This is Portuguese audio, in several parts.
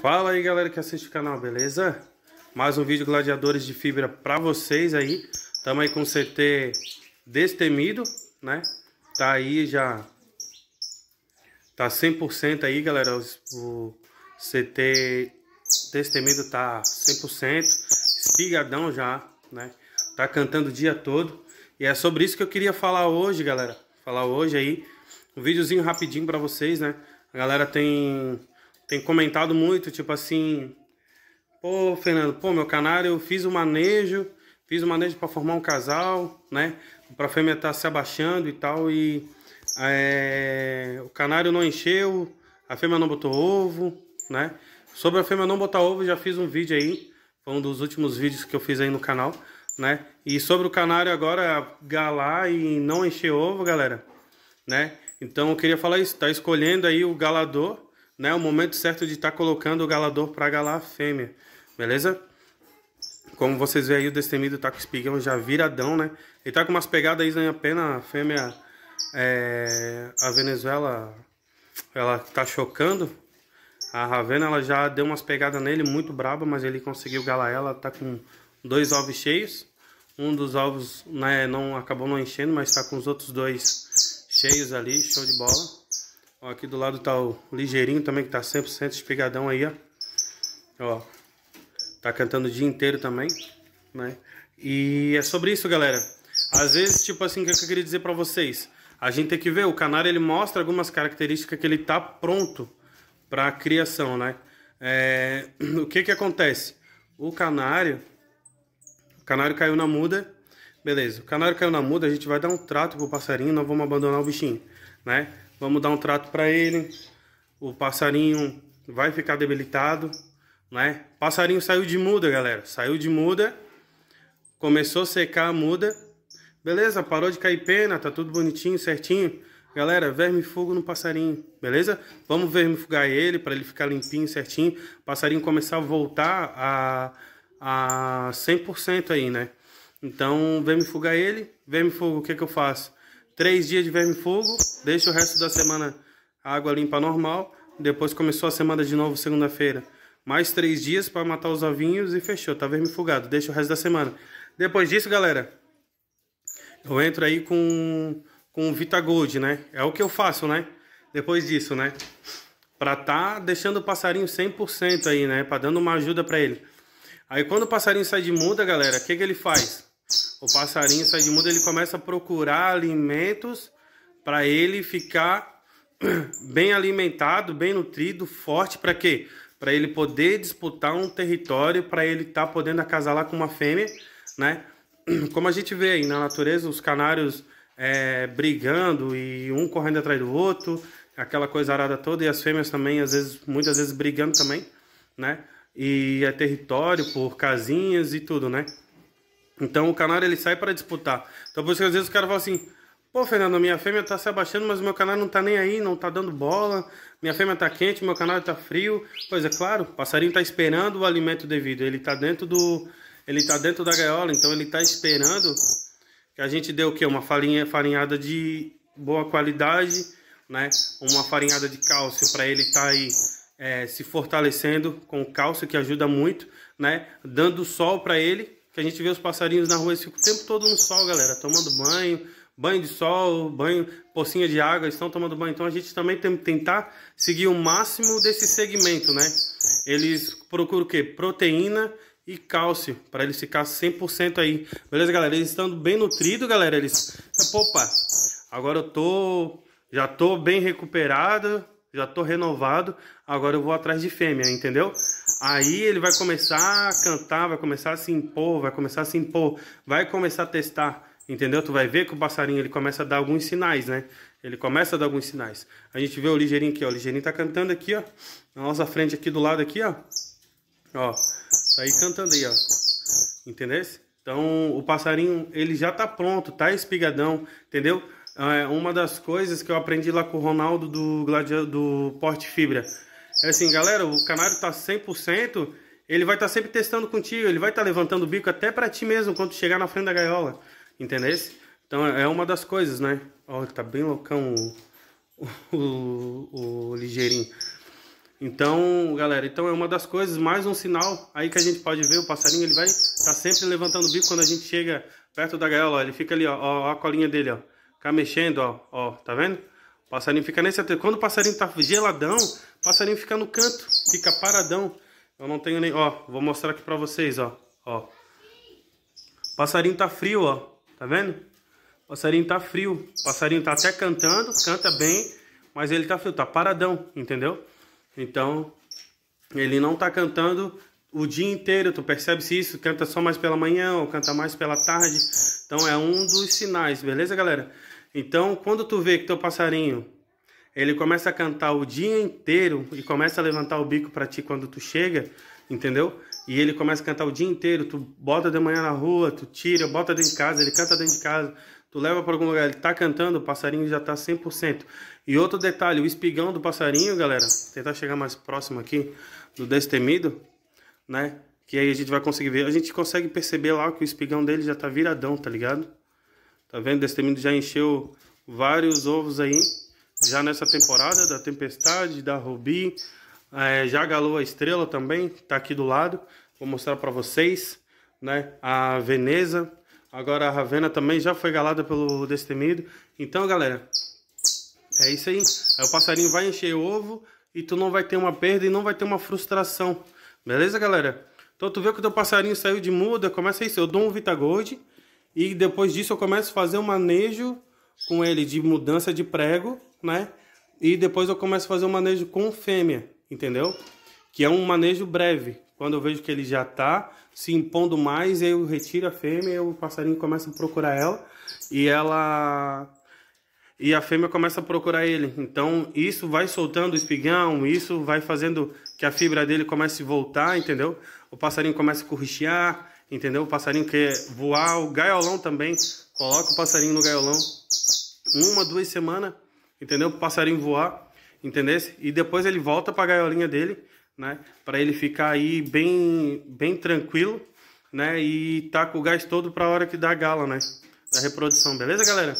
Fala aí galera que assiste o canal, beleza? Mais um vídeo gladiadores de fibra pra vocês aí Tamo aí com o CT destemido, né? Tá aí já... Tá 100% aí galera, o CT destemido tá 100% Espigadão já, né? Tá cantando o dia todo E é sobre isso que eu queria falar hoje galera Falar hoje aí Um videozinho rapidinho pra vocês, né? A galera tem tem comentado muito, tipo assim, pô, Fernando, pô, meu canário, eu fiz o manejo, fiz o manejo para formar um casal, né? Para fêmea tá se abaixando e tal e é, o canário não encheu, a fêmea não botou ovo, né? Sobre a fêmea não botar ovo, já fiz um vídeo aí, foi um dos últimos vídeos que eu fiz aí no canal, né? E sobre o canário agora galar e não encher ovo, galera, né? Então eu queria falar isso, tá escolhendo aí o galador, né? O momento certo de estar tá colocando o galador para galar a fêmea, beleza? Como vocês veem aí, o destemido tá com espigão já viradão, né? Ele tá com umas pegadas aí, né, Pena a fêmea, é... a Venezuela, ela tá chocando. A Ravena, ela já deu umas pegadas nele muito braba, mas ele conseguiu galar ela. Tá com dois ovos cheios. Um dos ovos, né, não acabou não enchendo, mas tá com os outros dois cheios ali, show de bola. Ó, aqui do lado tá o ligeirinho também, que tá 100% espigadão aí, ó. Ó, tá cantando o dia inteiro também, né? E é sobre isso, galera. Às vezes, tipo assim, o que eu queria dizer pra vocês? A gente tem que ver, o canário ele mostra algumas características que ele tá pronto pra criação, né? É... O que que acontece? O canário... O canário caiu na muda, beleza. O canário caiu na muda, a gente vai dar um trato pro passarinho, não vamos abandonar o bichinho, né? Vamos dar um trato para ele. O passarinho vai ficar debilitado, né? Passarinho saiu de muda, galera. Saiu de muda. Começou a secar a muda. Beleza? Parou de cair pena, tá tudo bonitinho, certinho. Galera, verme fogo no passarinho, beleza? Vamos vermifugar ele para ele ficar limpinho, certinho. passarinho começar a voltar a, a 100% aí, né? Então, vermifugar ele. Verme fogo, o que, que eu faço? Três dias de verme fogo, deixa o resto da semana água limpa normal. Depois começou a semana de novo, segunda-feira. Mais três dias para matar os ovinhos e fechou. Tá verme fugado, deixa o resto da semana. Depois disso, galera, eu entro aí com, com Vitagold, né? É o que eu faço, né? Depois disso, né? Pra tá deixando o passarinho 100% aí, né? Pra dando uma ajuda pra ele. Aí quando o passarinho sai de muda, galera, o que que ele faz? o passarinho sai de muda, ele começa a procurar alimentos para ele ficar bem alimentado, bem nutrido, forte para quê? Para ele poder disputar um território, para ele estar tá podendo acasalar com uma fêmea, né? Como a gente vê aí na natureza, os canários é, brigando e um correndo atrás do outro, aquela coisa arada toda, e as fêmeas também, às vezes, muitas vezes brigando também, né? E é território por casinhas e tudo, né? Então o canário ele sai para disputar. Então por isso que às vezes o cara fala assim: pô, Fernando, minha fêmea tá se abaixando, mas meu canário não tá nem aí, não tá dando bola, minha fêmea tá quente, meu canário tá frio. Pois é, claro, o passarinho tá esperando o alimento devido, ele tá dentro do. Ele tá dentro da gaiola, então ele tá esperando que a gente dê o quê? Uma farinha, farinhada de boa qualidade, né? Uma farinhada de cálcio para ele estar tá aí é, se fortalecendo com cálcio que ajuda muito, né? Dando sol para ele que a gente vê os passarinhos na rua, e fica o tempo todo no sol, galera, tomando banho, banho de sol, banho, pocinha de água, estão tomando banho. Então a gente também tem que tentar seguir o máximo desse segmento, né? Eles procuram o quê? Proteína e cálcio, para eles ficar 100% aí. Beleza, galera? Eles estando bem nutridos, galera, eles... Opa, agora eu tô... Já tô bem recuperado, já tô renovado, agora eu vou atrás de fêmea, entendeu? Aí ele vai começar a cantar, vai começar a se impor, vai começar a se impor, vai começar a testar, entendeu? Tu vai ver que o passarinho ele começa a dar alguns sinais, né? Ele começa a dar alguns sinais. A gente vê o ligeirinho aqui, ó. O ligeirinho tá cantando aqui, ó. Na nossa frente aqui do lado aqui, ó. Ó. Tá aí cantando aí, ó. Entendeu? Então, o passarinho, ele já tá pronto, tá espigadão, entendeu? É uma das coisas que eu aprendi lá com o Ronaldo do, do Porte Fibra é assim, galera, o canário tá 100%, ele vai estar tá sempre testando contigo, ele vai estar tá levantando o bico até para ti mesmo quando chegar na frente da gaiola, entendeu? Então é uma das coisas, né? Ó, tá bem loucão o, o, o ligeirinho. Então, galera, então é uma das coisas, mais um sinal aí que a gente pode ver, o passarinho ele vai estar tá sempre levantando o bico quando a gente chega perto da gaiola, ó, ele fica ali, ó, ó, a colinha dele, ó, fica mexendo, ó, ó, tá vendo? Passarinho fica nesse atento. Quando o passarinho tá geladão, o passarinho fica no canto, fica paradão. Eu não tenho nem... Ó, vou mostrar aqui pra vocês, ó. Ó. Passarinho tá frio, ó. Tá vendo? Passarinho tá frio. Passarinho tá até cantando, canta bem, mas ele tá frio, tá paradão, entendeu? Então, ele não tá cantando o dia inteiro, tu percebe-se isso, canta só mais pela manhã ou canta mais pela tarde. Então é um dos sinais, beleza, galera? Então, quando tu vê que teu passarinho ele começa a cantar o dia inteiro e começa a levantar o bico para ti quando tu chega, entendeu? E ele começa a cantar o dia inteiro, tu bota de manhã na rua, tu tira, bota dentro de casa, ele canta dentro de casa, tu leva para algum lugar, ele tá cantando, o passarinho já tá 100%. E outro detalhe, o espigão do passarinho, galera, tentar chegar mais próximo aqui do destemido, né? Que aí a gente vai conseguir ver, a gente consegue perceber lá que o espigão dele já tá viradão, tá ligado? Tá vendo? destemido já encheu vários ovos aí. Já nessa temporada da Tempestade, da Rubi. É, já galou a estrela também, tá aqui do lado. Vou mostrar para vocês, né? A Veneza. Agora a Ravena também já foi galada pelo Destemido. Então, galera, é isso aí. aí o passarinho vai encher o ovo e tu não vai ter uma perda e não vai ter uma frustração. Beleza, galera? Então tu vê que o teu passarinho saiu de muda, começa isso. Eu dou um Vitagold. E depois disso eu começo a fazer um manejo com ele de mudança de prego, né? E depois eu começo a fazer um manejo com fêmea, entendeu? Que é um manejo breve. Quando eu vejo que ele já tá se impondo mais, eu retiro a fêmea, eu, o passarinho começa a procurar ela e ela e a fêmea começa a procurar ele. Então, isso vai soltando o espigão, isso vai fazendo que a fibra dele comece a voltar, entendeu? O passarinho começa a corrichear, entendeu? O passarinho quer voar, o gaiolão também, coloca o passarinho no gaiolão, uma, duas semanas, entendeu? Para o passarinho voar, entendeu? E depois ele volta para a gaiolinha dele, né? Para ele ficar aí bem, bem tranquilo, né? E tá com o gás todo para a hora que dá a gala, né? Da reprodução, beleza, galera?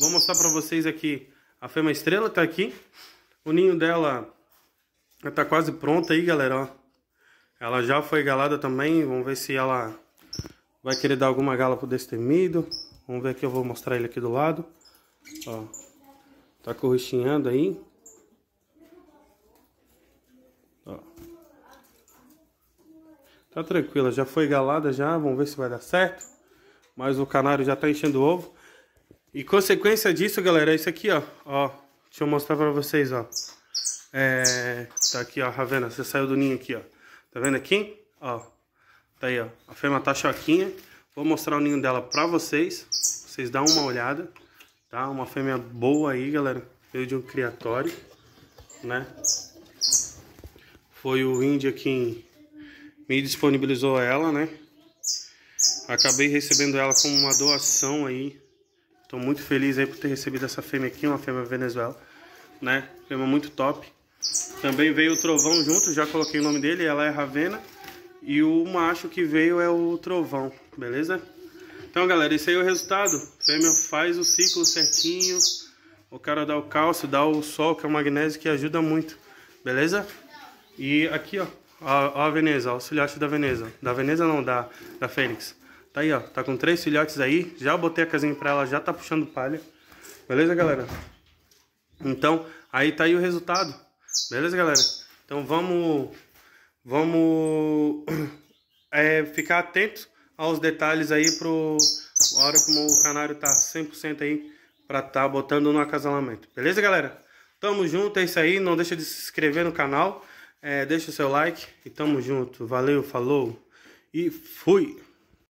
Vou mostrar para vocês aqui a fêmea estrela tá aqui. O ninho dela tá quase pronta aí, galera, ó. Ela já foi galada também, vamos ver se ela Vai querer dar alguma gala pro destemido. Vamos ver aqui, eu vou mostrar ele aqui do lado. Ó, tá corrichinhando aí. Ó. Tá tranquila, já foi galada já, vamos ver se vai dar certo. Mas o canário já tá enchendo o ovo. E consequência disso, galera, é isso aqui, ó. Ó, deixa eu mostrar pra vocês, ó. É, tá aqui, ó, Ravena, você saiu do ninho aqui, ó. Tá vendo aqui? Ó, Tá aí, ó. A fêmea tá choquinha. Vou mostrar o ninho dela pra vocês. Vocês dão uma olhada, tá? Uma fêmea boa aí, galera. Veio de um criatório, né? Foi o Índia quem me disponibilizou ela, né? Acabei recebendo ela como uma doação aí. Tô muito feliz aí por ter recebido essa fêmea aqui, uma fêmea Venezuela, né? Fêmea muito top. Também veio o Trovão junto, já coloquei o nome dele, ela é Ravena. E o macho que veio é o trovão, beleza? Então, galera, esse aí é o resultado. Fêmea faz o ciclo certinho. O cara dá o cálcio, dá o sol, que é o magnésio, que ajuda muito. Beleza? E aqui, ó, a, a Veneza, ó, os filhotes da Veneza. Da Veneza não, da, da Fênix. Tá aí, ó, tá com três filhotes aí. Já botei a casinha pra ela, já tá puxando palha. Beleza, galera? Então, aí tá aí o resultado. Beleza, galera? Então vamos Vamos é, ficar atento aos detalhes aí para a hora que o canário tá 100% aí para tá botando no acasalamento. Beleza, galera? Tamo junto, é isso aí. Não deixa de se inscrever no canal, é, deixa o seu like e tamo junto. Valeu, falou e fui!